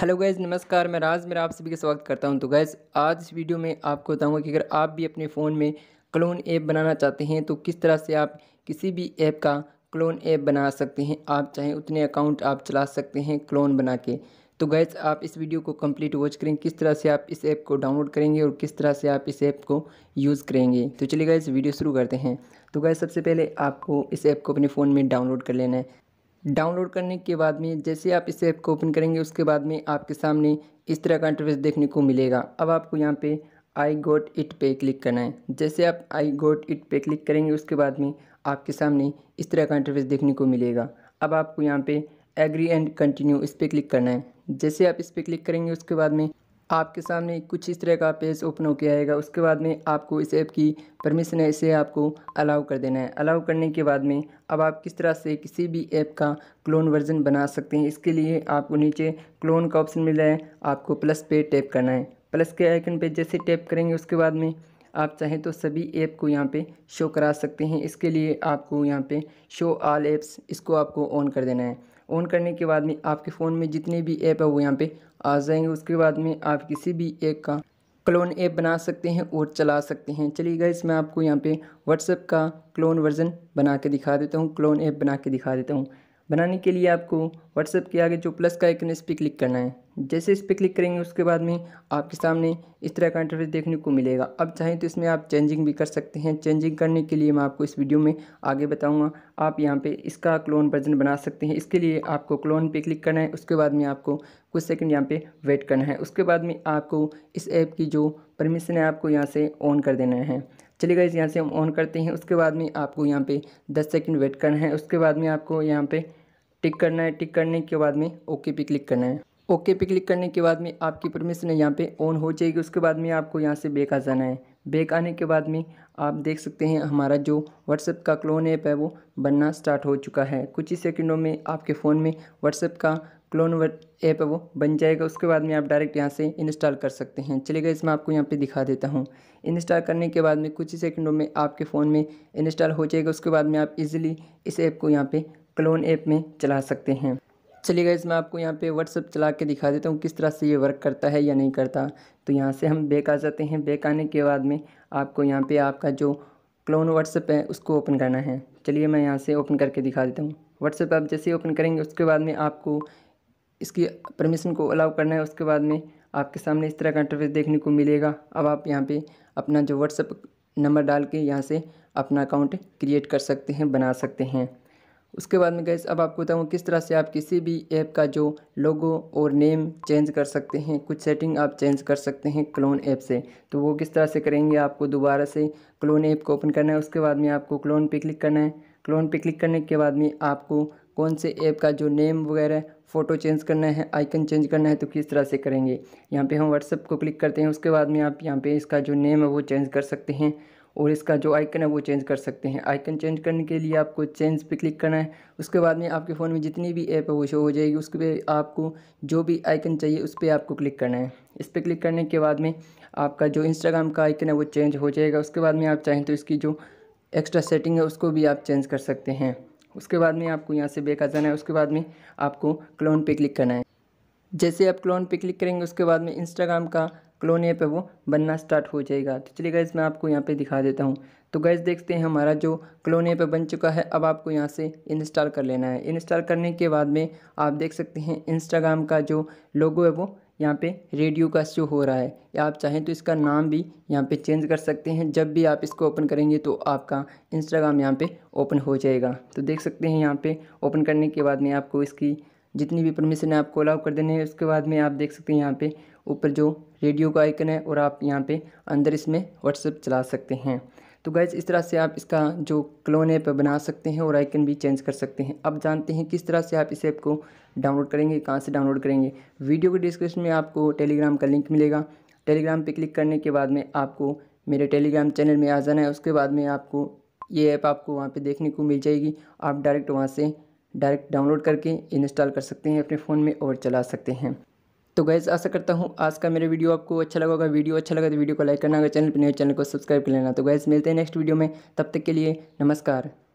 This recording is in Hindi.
हेलो गैज़ नमस्कार मैं राज मेरा आप सभी का स्वागत करता हूं तो गैज़ आज इस वीडियो में आपको बताऊंगा कि अगर आप भी अपने फ़ोन में क्लोन ऐप बनाना चाहते हैं तो किस तरह से आप किसी भी ऐप का क्लोन ऐप बना सकते हैं आप चाहे उतने अकाउंट आप चला सकते हैं क्लोन बना के तो गैज़ आप इस वीडियो को कम्प्लीट वॉच करें किस तरह से आप इस ऐप को डाउनलोड करेंगे और किस तरह से आप इस ऐप को यूज़ करेंगे तो चलिए गैज़ वीडियो शुरू करते हैं तो गैज़ सबसे पहले आपको इस ऐप को अपने फ़ोन में डाउनलोड कर लेना है डाउनलोड करने के बाद में जैसे आप इस ऐप को ओपन करेंगे उसके बाद में आपके सामने इस तरह का इंटरफेस देखने को मिलेगा अब आपको यहाँ पे आई गोट इट पे क्लिक करना है जैसे आप आई गोट इट पे क्लिक करेंगे उसके बाद में आपके सामने इस तरह का इंटरफेस देखने को मिलेगा अब आपको यहाँ पे एग्री एंड कंटिन्यू इस पर क्लिक करना है जैसे आप इस पर क्लिक करेंगे उसके बाद में आपके सामने कुछ इस तरह का पेज ओपन होकर आएगा उसके बाद में आपको इस ऐप की परमिशन है इसे आपको अलाउ कर देना है अलाउ करने के बाद में अब आप किस तरह से किसी भी ऐप का क्लोन वर्जन बना सकते हैं इसके लिए आपको नीचे क्लोन का ऑप्शन मिल रहा है आपको प्लस पे टैप करना है प्लस के आइकन पे जैसे टैप करेंगे उसके बाद में आप चाहें तो सभी ऐप को यहाँ पे शो करा सकते हैं इसके लिए आपको यहाँ पे शो आल ऐप्स इसको आपको ऑन कर देना है ऑन करने के बाद में आपके फ़ोन में जितने भी ऐप है वो यहाँ पे आ जाएंगे उसके बाद में आप किसी भी ऐप का क्लोन ऐप बना सकते हैं और चला सकते हैं चलिए गाइस मैं आपको यहाँ पे व्हाट्सएप का क्लोन वर्जन बना के दिखा देता हूँ क्लोन ऐप बना के दिखा देता हूँ बनाने के लिए आपको व्हाट्सएप के आगे जो प्लस का आइकन इस पर क्लिक करना है जैसे इस पर क्लिक करेंगे उसके बाद में आपके सामने इस तरह का इंटरफेस देखने को मिलेगा अब चाहें तो इसमें आप चेंजिंग भी कर सकते हैं चेंजिंग करने के लिए मैं आपको इस वीडियो में आगे बताऊंगा आप यहाँ पे इसका क्लोन वर्जन बना सकते हैं इसके लिए आपको क्लोन पे क्लिक करना है उसके बाद में आपको कुछ सेकंड यहाँ पे वेट करना है उसके बाद में आपको इस ऐप की जो परमिशन है आपको यहाँ से ऑन कर देना है चलिए गाइज यहाँ से हम ऑन करते हैं उसके बाद में आपको यहाँ पे 10 सेकंड वेट करना है उसके बाद में आपको यहाँ पे टिक करना है टिक करने के बाद में ओके पे क्लिक करना है ओके पे क्लिक करने के बाद में आपकी परमिशन यहाँ पे ऑन हो जाएगी उसके बाद में आपको यहाँ से बेक आ जाना है बेक आने के बाद में आप देख सकते हैं हमारा जो व्हाट्सएप का क्लोन ऐप है वो बनना स्टार्ट हो चुका है कुछ ही सेकेंडों में आपके फ़ोन में व्हाट्सएप का क्लोन ऐप है वो बन जाएगा उसके बाद में आप डायरेक्ट यहाँ से इंस्टॉल कर सकते हैं चलिएगा इसमें आपको यहाँ पे दिखा देता हूँ इंस्टॉल करने के बाद में कुछ ही सेकंडों में आपके फ़ोन में इंस्टॉल हो जाएगा उसके बाद में आप इजीली इस ऐप को यहाँ पे क्लोन ऐप में चला सकते हैं चलिएगा इसमें आपको यहाँ पे व्हाट्सअप चला के दिखा देता हूँ किस तरह से ये वर्क करता है या नहीं करता तो यहाँ से हम बैक आ जाते हैं बैक आने के बाद में आपको यहाँ पर आपका जो क्लोन व्हाट्सअप है उसको ओपन करना है चलिए मैं यहाँ से ओपन करके दिखा देता हूँ व्हाट्सएप आप जैसे ओपन करेंगे उसके बाद में आपको इसकी परमिशन को अलाउ करना है उसके बाद में आपके सामने इस तरह का इंटरफेस देखने को मिलेगा अब आप यहाँ पे अपना जो व्हाट्सअप नंबर डाल के यहाँ से अपना अकाउंट क्रिएट कर सकते हैं बना सकते हैं उसके बाद में गैस अब आपको बताऊँ किस तरह से आप किसी भी ऐप का जो लोगो और नेम चेंज कर सकते हैं कुछ सेटिंग आप चेंज कर सकते हैं क्लोन ऐप से तो वो किस तरह से करेंगे आपको दोबारा से क्लोन ऐप को ओपन करना है उसके बाद में आपको क्लोन पे क्लिक करना है क्लोन पे क्लिक करने के बाद में आपको कौन से ऐप का जो नेम वगैरह फ़ोटो चेंज करना है आइकन चेंज करना है तो किस तरह से करेंगे यहाँ पे हम व्हाट्सअप को क्लिक करते हैं उसके बाद में आप यहाँ पे इसका जो नेम है वो चेंज कर सकते हैं और इसका जो आइकन है वो चेंज कर सकते हैं आइकन चेंज करने के लिए आपको चेंज पे क्लिक करना है उसके बाद में आपके फ़ोन में जितनी भी ऐप है वो शो हो जाएगी उसके पे आपको जो भी आइकन चाहिए उस पर आपको क्लिक करना है इस पर क्लिक करने के बाद में आपका जो इंस्टाग्राम का आइकन है वो चेंज हो जाएगा उसके बाद में आप चाहें तो इसकी जो एक्स्ट्रा सेटिंग है उसको भी आप चेंज कर सकते हैं उसके बाद में आपको यहाँ से बैक आ जाना है उसके बाद में आपको क्लोन पे क्लिक करना है जैसे आप क्लोन पे क्लिक करेंगे उसके बाद में इंस्टाग्राम का क्लोन ऐप है वो बनना स्टार्ट हो जाएगा तो चलिए गैस मैं आपको यहाँ पे दिखा देता हूँ तो गैस देखते हैं हमारा जो क्लोन ऐप बन चुका है अब आपको यहाँ से इंस्टॉल कर लेना है इंस्टॉल करने के बाद में आप देख सकते हैं इंस्टाग्राम का जो लोगो है वो यहाँ पे रेडियो का शो हो रहा है या आप चाहें तो इसका नाम भी यहाँ पे चेंज कर सकते हैं जब भी आप इसको ओपन करेंगे तो आपका इंस्टाग्राम यहाँ पे ओपन हो जाएगा तो देख सकते हैं यहाँ पे ओपन करने के बाद में आपको इसकी जितनी भी परमिशन है आपको अलाउ कर देने हैं उसके बाद में आप देख सकते हैं यहाँ पर ऊपर जो रेडियो का आइकन है और आप यहाँ पर अंदर इसमें व्हाट्सअप चला सकते हैं तो गैज इस तरह से आप इसका जो क्लोन ऐप बना सकते हैं और आइकन भी चेंज कर सकते हैं अब जानते हैं किस तरह से आप इस ऐप को डाउनलोड करेंगे कहाँ से डाउनलोड करेंगे वीडियो के डिस्क्रिप्शन में आपको टेलीग्राम का लिंक मिलेगा टेलीग्राम पर क्लिक करने के बाद में आपको मेरे टेलीग्राम चैनल में आ जाना है उसके बाद में आपको ये ऐप आपको वहाँ पर देखने को मिल जाएगी आप डायरेक्ट वहाँ से डायरेक्ट डाउनलोड करके इंस्टॉल कर सकते हैं अपने फ़ोन में और चला सकते हैं तो गैस आशा करता हूँ आज का मेरा वीडियो आपको अच्छा लगा होगा वीडियो अच्छा लगा तो वीडियो को लाइक करना अगर चैनल पर नए चैनल को सब्सक्राइब कर लेना तो गैस मिलते हैं नेक्स्ट वीडियो में तब तक के लिए नमस्कार